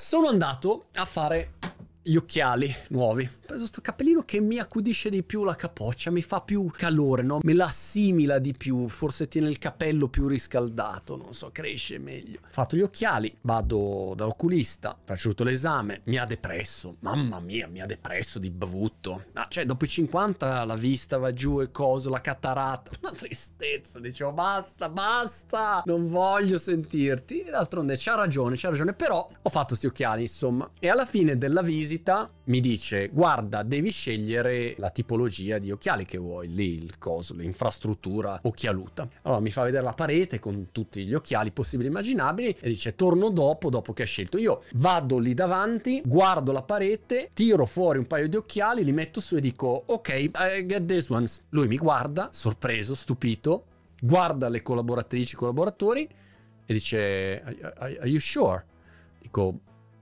sono andato a fare gli occhiali nuovi. Ho preso questo cappellino che mi accudisce di più la capoccia, mi fa più calore, no? Me l'assimila di più, forse tiene il capello più riscaldato, non so, cresce meglio. Ho fatto gli occhiali, vado dall'oculista, faccio tutto l'esame, mi ha depresso, mamma mia, mi ha depresso di bevuto. Ah, cioè, dopo i 50 la vista va giù e coso, la cataratta, una tristezza, dicevo basta, basta, non voglio sentirti. d'altronde c'ha ragione, c'ha ragione, però ho fatto questi occhiali, insomma. E alla fine della visita visita mi dice guarda devi scegliere la tipologia di occhiali che vuoi, lì il coso, l'infrastruttura occhialuta. Allora mi fa vedere la parete con tutti gli occhiali possibili e immaginabili e dice torno dopo, dopo che ha scelto. Io vado lì davanti, guardo la parete, tiro fuori un paio di occhiali, li metto su e dico ok, I eh, get this ones. Lui mi guarda, sorpreso, stupito, guarda le collaboratrici, collaboratori e dice are, are you sure? Dico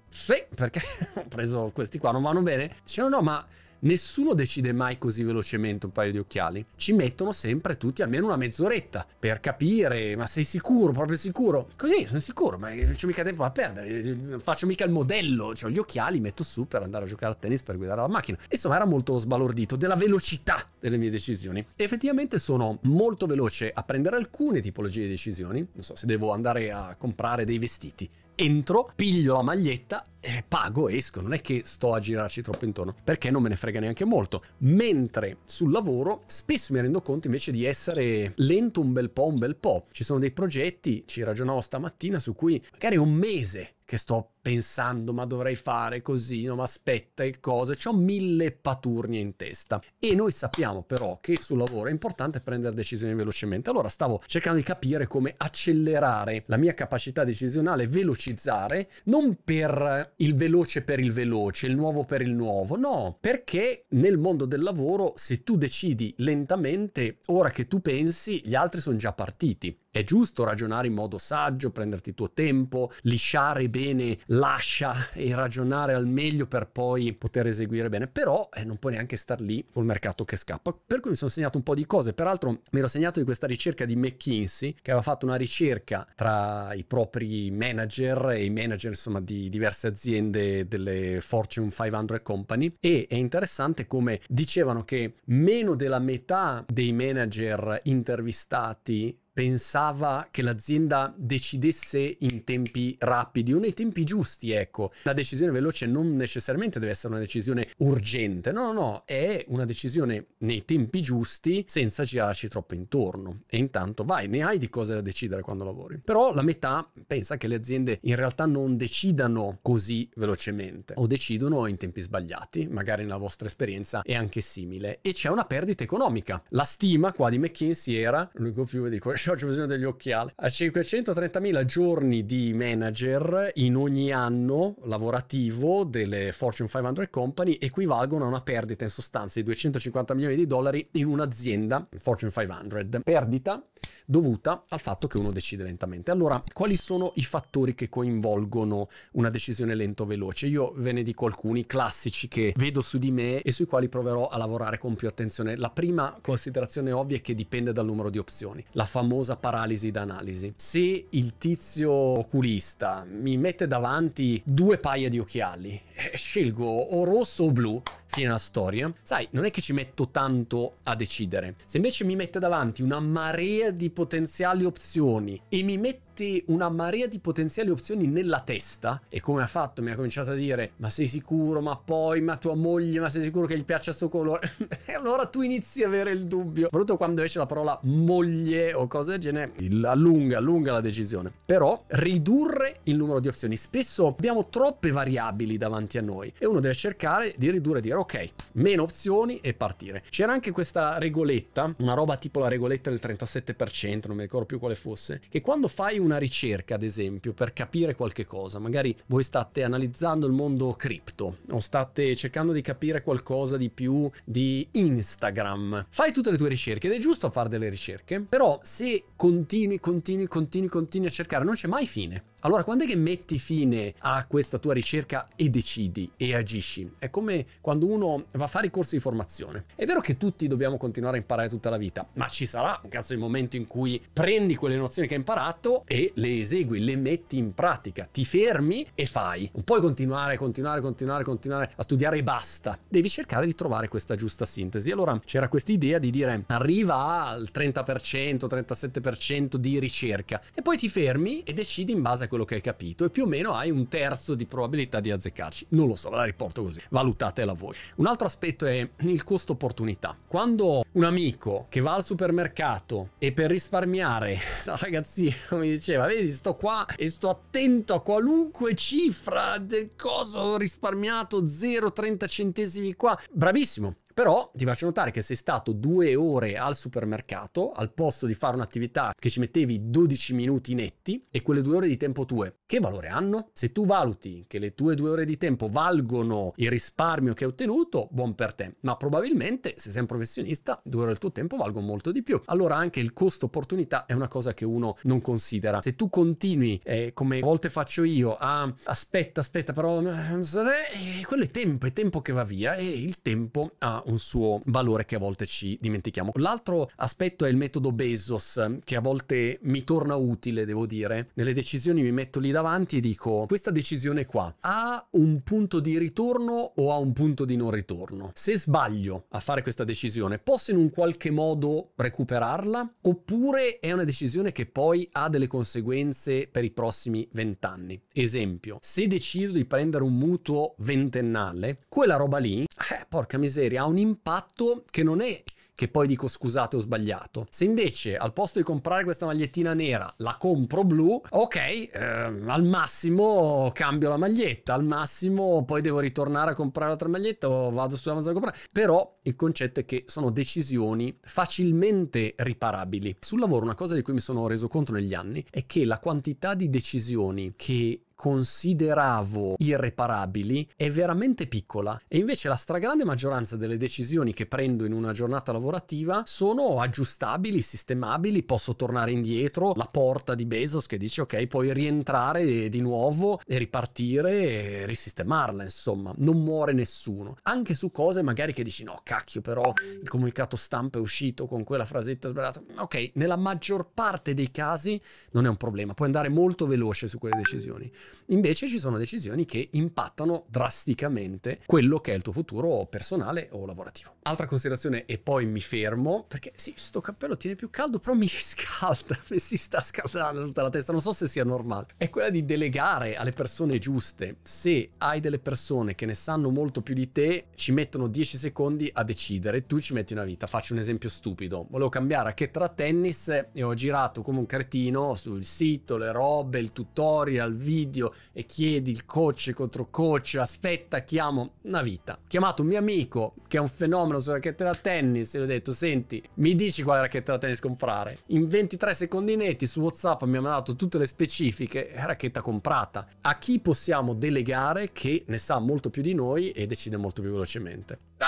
sì, perché ho preso questi qua, non vanno bene. Dicevano no, ma Nessuno decide mai così velocemente un paio di occhiali. Ci mettono sempre tutti almeno una mezz'oretta per capire, ma sei sicuro, proprio sicuro? Così, sono sicuro, ma non c'è mica tempo da perdere, non faccio mica il modello, cioè gli occhiali metto su per andare a giocare a tennis, per guidare la macchina. Insomma, era molto sbalordito della velocità delle mie decisioni. E effettivamente sono molto veloce a prendere alcune tipologie di decisioni, non so, se devo andare a comprare dei vestiti, entro, piglio la maglietta eh, pago, esco, non è che sto a girarci troppo intorno, perché non me ne frega neanche molto. Mentre sul lavoro spesso mi rendo conto invece di essere lento un bel po', un bel po'. Ci sono dei progetti, ci ragionavo stamattina, su cui magari un mese che sto pensando ma dovrei fare così, no ma aspetta e cose, ho mille paturnie in testa e noi sappiamo però che sul lavoro è importante prendere decisioni velocemente, allora stavo cercando di capire come accelerare la mia capacità decisionale, velocizzare, non per il veloce per il veloce, il nuovo per il nuovo, no, perché nel mondo del lavoro se tu decidi lentamente, ora che tu pensi, gli altri sono già partiti. È giusto ragionare in modo saggio, prenderti il tuo tempo, lisciare bene bene lascia e ragionare al meglio per poi poter eseguire bene, però eh, non puoi neanche star lì col mercato che scappa. Per cui mi sono segnato un po' di cose, peraltro mi ero segnato di questa ricerca di McKinsey che aveva fatto una ricerca tra i propri manager e i manager insomma di diverse aziende delle Fortune 500 company e è interessante come dicevano che meno della metà dei manager intervistati pensava che l'azienda decidesse in tempi rapidi o nei tempi giusti, ecco. La decisione veloce non necessariamente deve essere una decisione urgente, no, no, no, è una decisione nei tempi giusti senza girarci troppo intorno. E intanto vai, ne hai di cose da decidere quando lavori. Però la metà pensa che le aziende in realtà non decidano così velocemente o decidono in tempi sbagliati, magari nella vostra esperienza è anche simile. E c'è una perdita economica. La stima qua di McKinsey era, l'unico più di questo oggi ho bisogno degli occhiali. A 530.000 giorni di manager in ogni anno lavorativo delle Fortune 500 Company equivalgono a una perdita in sostanza di 250 milioni di dollari in un'azienda Fortune 500. Perdita dovuta al fatto che uno decide lentamente. Allora, quali sono i fattori che coinvolgono una decisione lento veloce? Io ve ne dico alcuni classici che vedo su di me e sui quali proverò a lavorare con più attenzione. La prima considerazione ovvia è che dipende dal numero di opzioni, la famosa paralisi d'analisi. Se il tizio oculista mi mette davanti due paia di occhiali, eh, scelgo o rosso o blu, fine la storia, sai, non è che ci metto tanto a decidere. Se invece mi mette davanti una marea di potenziali opzioni e mi mette una marea di potenziali opzioni nella testa e come ha fatto mi ha cominciato a dire ma sei sicuro ma poi ma tua moglie ma sei sicuro che gli piaccia sto colore e allora tu inizi a avere il dubbio soprattutto quando esce la parola moglie o cose del genere allunga allunga la decisione però ridurre il numero di opzioni spesso abbiamo troppe variabili davanti a noi e uno deve cercare di ridurre e dire ok meno opzioni e partire c'era anche questa regoletta una roba tipo la regoletta del 37% non mi ricordo più quale fosse, che quando fai una ricerca, ad esempio, per capire qualche cosa, magari voi state analizzando il mondo cripto o state cercando di capire qualcosa di più di Instagram, fai tutte le tue ricerche ed è giusto fare delle ricerche, però se continui, continui, continui, continui a cercare, non c'è mai fine. Allora, quando è che metti fine a questa tua ricerca e decidi e agisci? È come quando uno va a fare i corsi di formazione. È vero che tutti dobbiamo continuare a imparare tutta la vita, ma ci sarà un cazzo di momento in cui prendi quelle nozioni che hai imparato e le esegui, le metti in pratica, ti fermi e fai. Non puoi continuare, continuare, continuare, continuare a studiare e basta. Devi cercare di trovare questa giusta sintesi. Allora, c'era questa idea di dire arriva al 30%, 37% di ricerca e poi ti fermi e decidi in base a quello che hai capito e più o meno hai un terzo di probabilità di azzeccarci. Non lo so, ve la riporto così, valutatela voi. Un altro aspetto è il costo opportunità. Quando un amico che va al supermercato e per risparmiare, la ragazzina mi diceva, vedi, sto qua e sto attento a qualunque cifra del coso ho risparmiato 0,30 centesimi qua. Bravissimo, però ti faccio notare che sei stato due ore al supermercato al posto di fare un'attività che ci mettevi 12 minuti netti e quelle due ore di tempo tue, che valore hanno? Se tu valuti che le tue due ore di tempo valgono il risparmio che hai ottenuto, buon per te. Ma probabilmente, se sei un professionista, due ore del tuo tempo valgono molto di più. Allora anche il costo opportunità è una cosa che uno non considera. Se tu continui, eh, come a volte faccio io, a aspetta, aspetta, però eh, quello è tempo, è tempo che va via e il tempo ha un suo valore che a volte ci dimentichiamo. L'altro aspetto è il metodo Bezos, che a volte mi torna utile, devo dire. Nelle decisioni mi metto lì davanti e dico, questa decisione qua ha un punto di ritorno o ha un punto di non ritorno? Se sbaglio a fare questa decisione, posso in un qualche modo recuperarla? Oppure è una decisione che poi ha delle conseguenze per i prossimi vent'anni? Esempio, se decido di prendere un mutuo ventennale, quella roba lì, eh, porca miseria, ha un impatto che non è che poi dico scusate ho sbagliato. Se invece al posto di comprare questa magliettina nera la compro blu, ok, ehm, al massimo cambio la maglietta, al massimo poi devo ritornare a comprare l'altra maglietta o vado su Amazon a comprare. Però il concetto è che sono decisioni facilmente riparabili. Sul lavoro una cosa di cui mi sono reso conto negli anni è che la quantità di decisioni che consideravo irreparabili è veramente piccola e invece la stragrande maggioranza delle decisioni che prendo in una giornata lavorativa sono aggiustabili, sistemabili, posso tornare indietro, la porta di Bezos che dice ok puoi rientrare di nuovo e ripartire e risistemarla insomma, non muore nessuno, anche su cose magari che dici no cacchio però il comunicato stampa è uscito con quella frasetta sbagliata, ok nella maggior parte dei casi non è un problema, puoi andare molto veloce su quelle decisioni. Invece ci sono decisioni che impattano drasticamente quello che è il tuo futuro personale o lavorativo. Altra considerazione e poi mi fermo, perché sì, sto cappello tiene più caldo, però mi scalda, mi si sta scaldando tutta la testa, non so se sia normale. È quella di delegare alle persone giuste. Se hai delle persone che ne sanno molto più di te, ci mettono 10 secondi a decidere, tu ci metti una vita. Faccio un esempio stupido. Volevo cambiare racchetta da tennis e ho girato come un cretino sul sito, le robe, il tutorial, il video video e chiedi il coach contro coach, aspetta, chiamo una vita. Ho chiamato un mio amico che è un fenomeno sulla racchetta da tennis e gli ho detto, senti, mi dici quale racchetta da tennis comprare? In 23 secondi netti su WhatsApp mi ha mandato tutte le specifiche, racchetta comprata. A chi possiamo delegare che ne sa molto più di noi e decide molto più velocemente? Ah!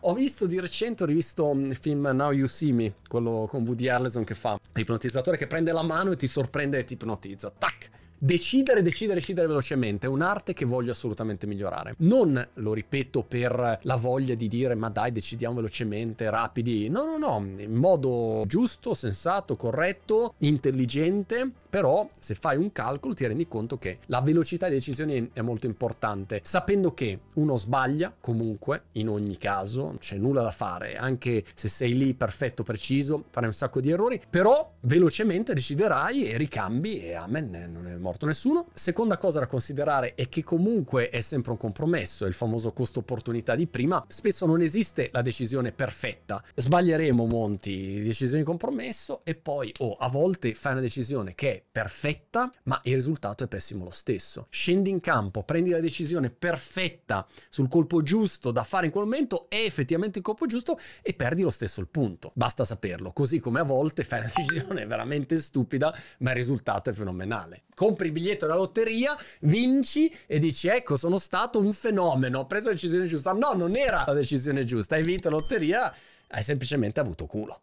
Ho visto di recente, ho rivisto mm, il film Now You See Me, quello con Woody Harrelson che fa l'ipnotizzatore che prende la mano e ti sorprende e ti ipnotizza. Tac! Decidere, decidere, decidere velocemente è un'arte che voglio assolutamente migliorare. Non lo ripeto per la voglia di dire ma dai decidiamo velocemente, rapidi. No, no, no, in modo giusto, sensato, corretto, intelligente, però se fai un calcolo ti rendi conto che la velocità di decisione è molto importante, sapendo che uno sbaglia comunque, in ogni caso, c'è nulla da fare, anche se sei lì perfetto, preciso, farai un sacco di errori, però velocemente deciderai e ricambi e amen, non è molto morto nessuno. Seconda cosa da considerare è che comunque è sempre un compromesso, il famoso costo opportunità di prima, spesso non esiste la decisione perfetta. Sbaglieremo monti, decisioni di compromesso e poi o oh, a volte fai una decisione che è perfetta, ma il risultato è pessimo lo stesso. Scendi in campo, prendi la decisione perfetta sul colpo giusto da fare in quel momento, è effettivamente il colpo giusto e perdi lo stesso il punto. Basta saperlo, così come a volte fai una decisione veramente stupida, ma il risultato è fenomenale. Compromesso compri il biglietto della lotteria, vinci e dici ecco sono stato un fenomeno, ho preso la decisione giusta. No, non era la decisione giusta, hai vinto la lotteria, hai semplicemente avuto culo.